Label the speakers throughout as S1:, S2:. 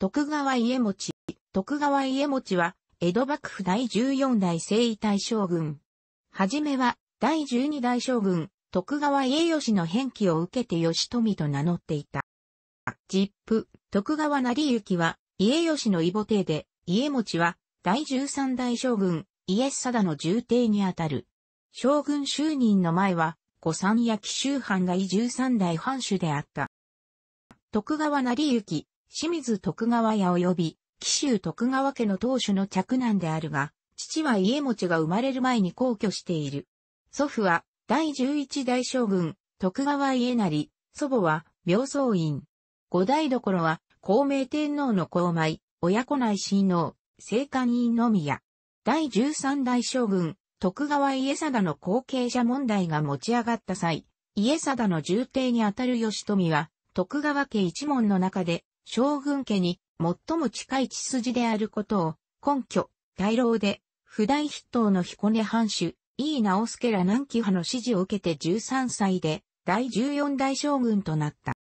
S1: 徳川家持。徳川家持は、江戸幕府第14代征夷大将軍。はじめは、第12代将軍、徳川家義の返記を受けて義富と名乗っていた。実父、徳川成行は、家義の異母帝で、家持は、第13代将軍、家貞の重帝にあたる。将軍就任の前は、御三や紀州藩第13代藩主であった。徳川成行、清水徳川家及び、紀州徳川家の当主の嫡男であるが、父は家持が生まれる前に皇居している。祖父は、第十一代将軍、徳川家成、祖母は、病僧院。五代どころは、孔明天皇の孔明、親子内親王、聖官院の宮。第十三代将軍、徳川家定の後継者問題が持ち上がった際、家定の重帝にあたる義富は、徳川家一門の中で将軍家に最も近い血筋であることを根拠、大老で、普代筆頭の彦根藩主、井伊直助ら南紀派の指示を受けて13歳で、第14代将軍となった。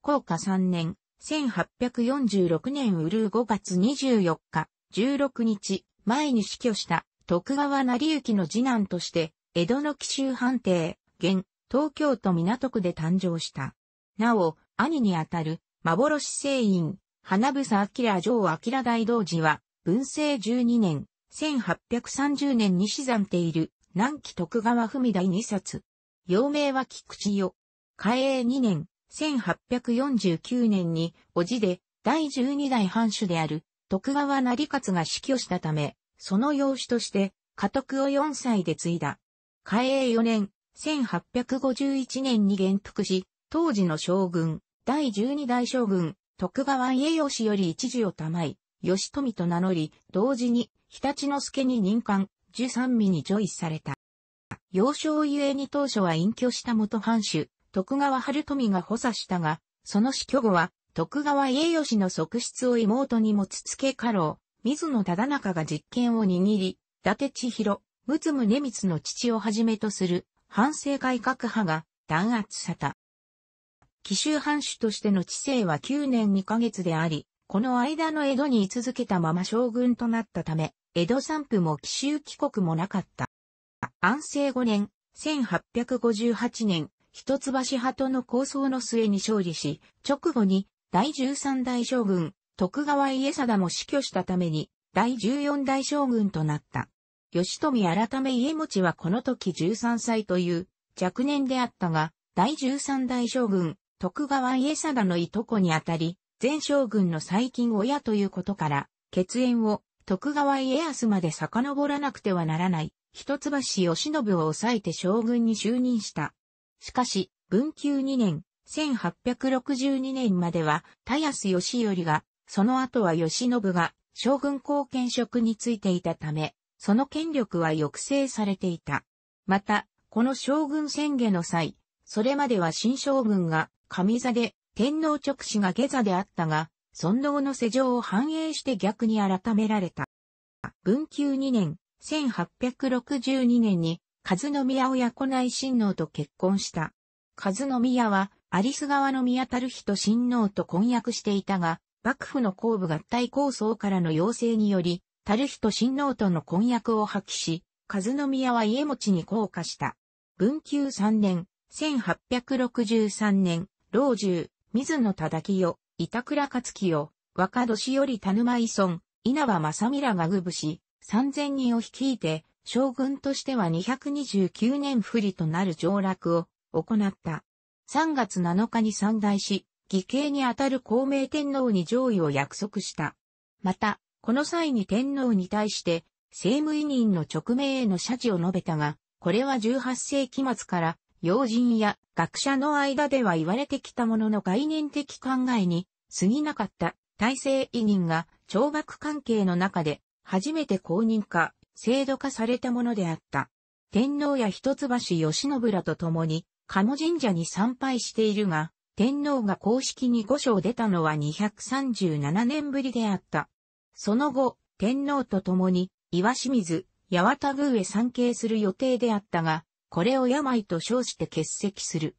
S1: 高下3年、1846年うる5月24日、16日、前に死去した徳川成幸の次男として、江戸の紀州藩邸、現、東京都港区で誕生した。なお、兄にあたる幻聖院、花房明城明大道寺は、文政12年、1830年に死産ている、南紀徳川文第二冊。幼名は菊池よ。嘉永2年、1849年に、おじで、第十二代藩主である、徳川成勝が死去したため、その養子として、家督を四歳で継いだ。嘉永四年、1851年に元服し、当時の将軍、第十二代将軍、徳川家義より一時をたまい、義富と名乗り、同時に、日立之助に任官、十三味に上位された。幼少ゆえに当初は隠居した元藩主、徳川春富が補佐したが、その死去後は、徳川家義の側室を妹に持つ付け家老、水野忠中が実権を握り、伊達千尋、陸宗光の父をはじめとする、反省改革派が弾圧された。紀州藩主としての治世は9年2ヶ月であり、この間の江戸に居続けたまま将軍となったため、江戸散布も紀州帰国もなかった。安政5年、1858年、一橋派との構想の末に勝利し、直後に第13代将軍、徳川家定も死去したために、第14代将軍となった。吉富改め家持はこの時13歳という若年であったが、第13代将軍、徳川家定のいとこにあたり、前将軍の最近親ということから、血縁を徳川家康まで遡らなくてはならない、一橋義信を抑えて将軍に就任した。しかし、文久2年、1862年までは、田安義頼が、その後は義信が将軍後見職についていたため、その権力は抑制されていた。また、この将軍宣言の際、それまでは新将軍が上座で、天皇直使が下座であったが、尊皇の世情を反映して逆に改められた。文久2年、1862年に、和宮親子内親王と結婚した。和宮は、有栖川の宮たる人親王と婚約していたが、幕府の後部合体構想からの要請により、たる人親王との婚約を破棄し、和宮は家持ちに降下した。文久3年、1863年、老中、水野忠清、板倉勝清、若年寄田沼依村、稲葉正美らが具部し、3000人を率いて、将軍としては229年不利となる上落を行った。3月7日に三大し、義兄にあたる孔明天皇に上位を約束した。また、この際に天皇に対して、政務委任の直命への謝辞を述べたが、これは18世紀末から要人や学者の間では言われてきたものの概念的考えに過ぎなかった体制委任が懲罰関係の中で初めて公認化、制度化されたものであった。天皇や一橋義信らと共に、鴨神社に参拝しているが、天皇が公式に御所を出たのは237年ぶりであった。その後、天皇と共に、岩清水、八幡宮へ参詣する予定であったが、これを病と称して欠席する。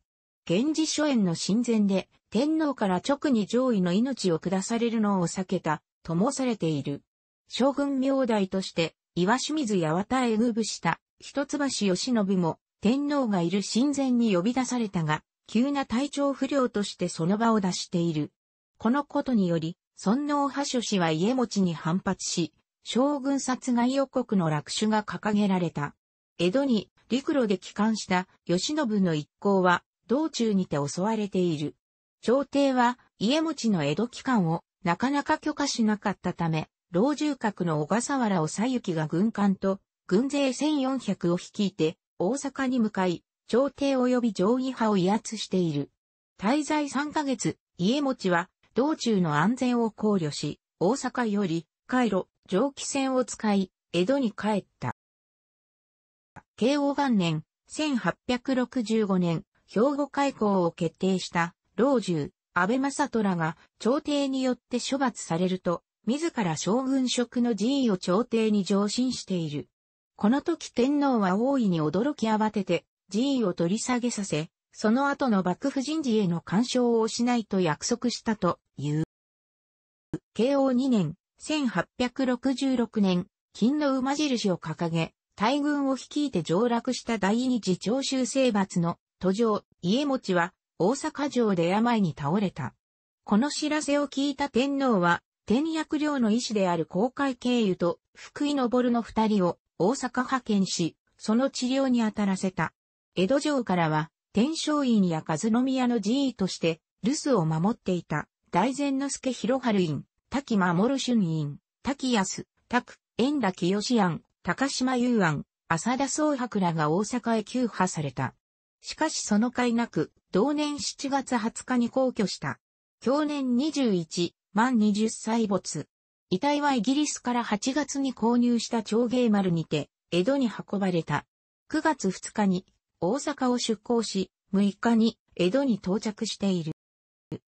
S1: 源氏初演の神前で、天皇から直に上位の命を下されるのを避けた、ともされている。将軍名代として、岩清水八幡へ遇部した、一橋義信も、天皇がいる神前に呼び出されたが、急な体調不良としてその場を出している。このことにより、尊皇派諸氏は家持ちに反発し、将軍殺害予告の落首が掲げられた。江戸に陸路で帰還した義信の一行は、道中にて襲われている。朝廷は、家持の江戸帰還をなかなか許可しなかったため、老中閣の小笠原をゆきが軍艦と、軍勢1400を率いて、大阪に向かい、朝廷及び上位派を威圧している。滞在3ヶ月、家持は、道中の安全を考慮し、大阪より、回路、蒸気船を使い、江戸に帰った。慶応元年、1865年、兵庫開港を決定した老中、安倍正虎が朝廷によって処罰されると、自ら将軍職の寺位を朝廷に上申している。この時天皇は大いに驚き慌てて、寺位を取り下げさせ、その後の幕府人事への干渉をしないと約束したという。慶応2年、1866年、金の馬印を掲げ、大軍を率いて上落した第二次長州征伐の途上、家持は大阪城で病に倒れた。この知らせを聞いた天皇は、天役領の医師である公開経由と福井昇の二人を大阪派遣し、その治療に当たらせた。江戸城からは、天正院や和宮の寺院として、留守を守っていた、大善之助広春院、滝守春院、滝安、拓、円田清庵高島雄安、浅田総博らが大阪へ急派された。しかしその会なく、同年7月20日に皇居した。去年21、満20歳没。遺体はイギリスから8月に購入した長芸丸にて、江戸に運ばれた。9月2日に、大阪を出港し、6日に、江戸に到着している。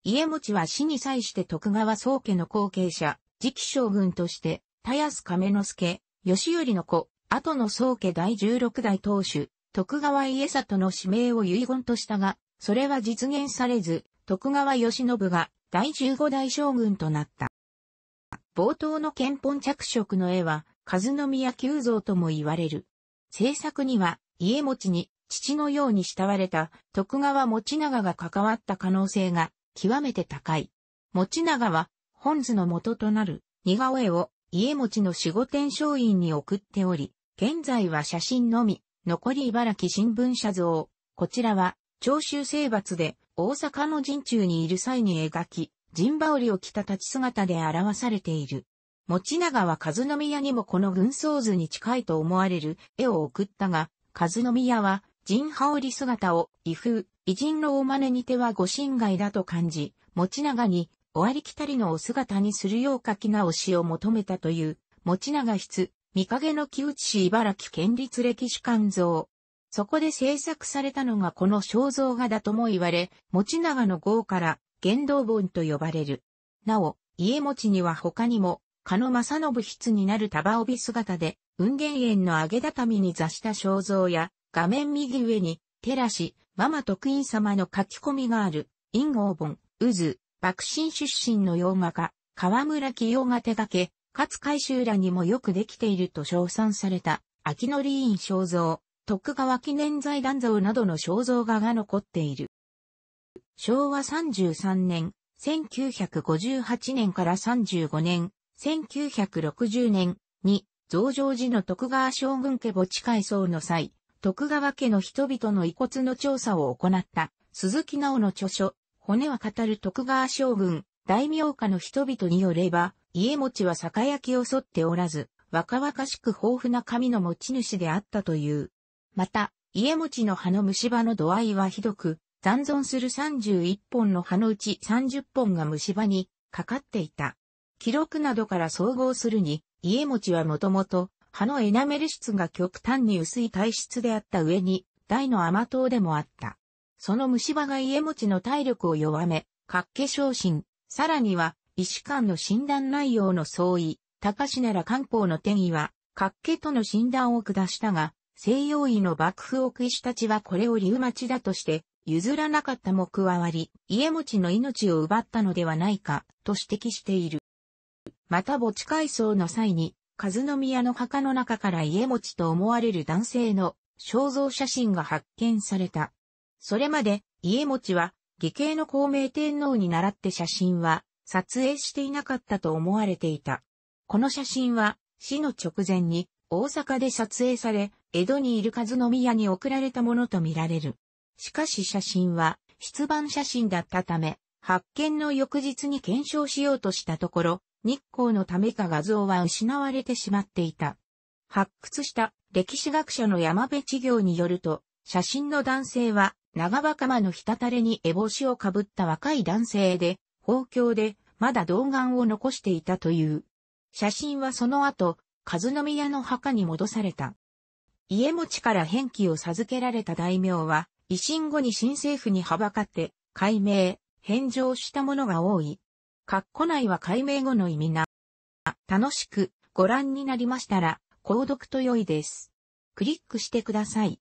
S1: 家持は死に際して徳川宗家の後継者、次期将軍として、田安亀之助、吉頼の子、後の宗家第16代当主、徳川家里の指名を遺言としたが、それは実現されず、徳川義信が第15代将軍となった。冒頭の憲本着色の絵は、和宮久蔵とも言われる。制作には、家持ちに、父のように慕われた徳川持長が関わった可能性が極めて高い。持長は、本図の元となる似顔絵を家持の守護天商院に送っており、現在は写真のみ、残り茨城新聞社像。こちらは、長州征伐で大阪の陣中にいる際に描き、陣羽織を着た立ち姿で表されている。持長は和宮にもこの軍装図に近いと思われる絵を送ったが、和宮は陣羽織姿を異風、異人の大真似にてはご神外だと感じ、持長に終わりきたりのお姿にするよう書き直しを求めたという、持長室、三影の木内市茨城県立歴史館像。そこで制作されたのがこの肖像画だとも言われ、持長の号から玄道本と呼ばれる。なお、家持ちには他にも、加野正信筆になる束帯姿で、雲源園の揚げ畳に座した肖像や、画面右上に、照らし、ママ徳院様の書き込みがある、陰号本、渦、幕臣出身の洋画家、河村清が手掛け、勝海収らにもよくできていると称賛された、秋の理院肖像、徳川記念財団像などの肖像画が残っている。昭和33年、1958年から35年、1960年に、増上寺の徳川将軍家墓地改装の際、徳川家の人々の遺骨の調査を行った、鈴木直の著書、骨は語る徳川将軍、大名家の人々によれば、家持ちは酒焼きを沿っておらず、若々しく豊富な髪の持ち主であったという。また、家持ちの葉の虫歯の度合いはひどく、残存する31本の葉のうち30本が虫歯にかかっていた。記録などから総合するに、家持ちはもともと、葉のエナメル質が極端に薄い体質であった上に、大の甘党でもあった。その虫歯が家持ちの体力を弱め、かっけ昇進、さらには、医師間の診断内容の相違、高しなら漢方の転移は、かっけとの診断を下したが、西洋医の幕府奥医師たちはこれをリウマチだとして、譲らなかったも加わり、家持ちの命を奪ったのではないか、と指摘している。また墓地改装の際に、和宮の墓の中から家持ちと思われる男性の肖像写真が発見された。それまで、家持ちは、義兄の孔明天皇に習って写真は、撮影していなかったと思われていた。この写真は、死の直前に、大阪で撮影され、江戸にいる数の宮に送られたものとみられる。しかし写真は、出版写真だったため、発見の翌日に検証しようとしたところ、日光のためか画像は失われてしまっていた。発掘した歴史学者の山部知行によると、写真の男性は長場釜の滴れに烏帽子をかぶった若い男性で、包協で、まだ童顔を残していたという。写真はその後、和宮の墓に戻された。家持ちから返記を授けられた大名は、維新後に新政府にはばかって、解明、返上したものが多い。括弧内は解明後の意味な。楽しくご覧になりましたら、購読と良いです。クリックしてください。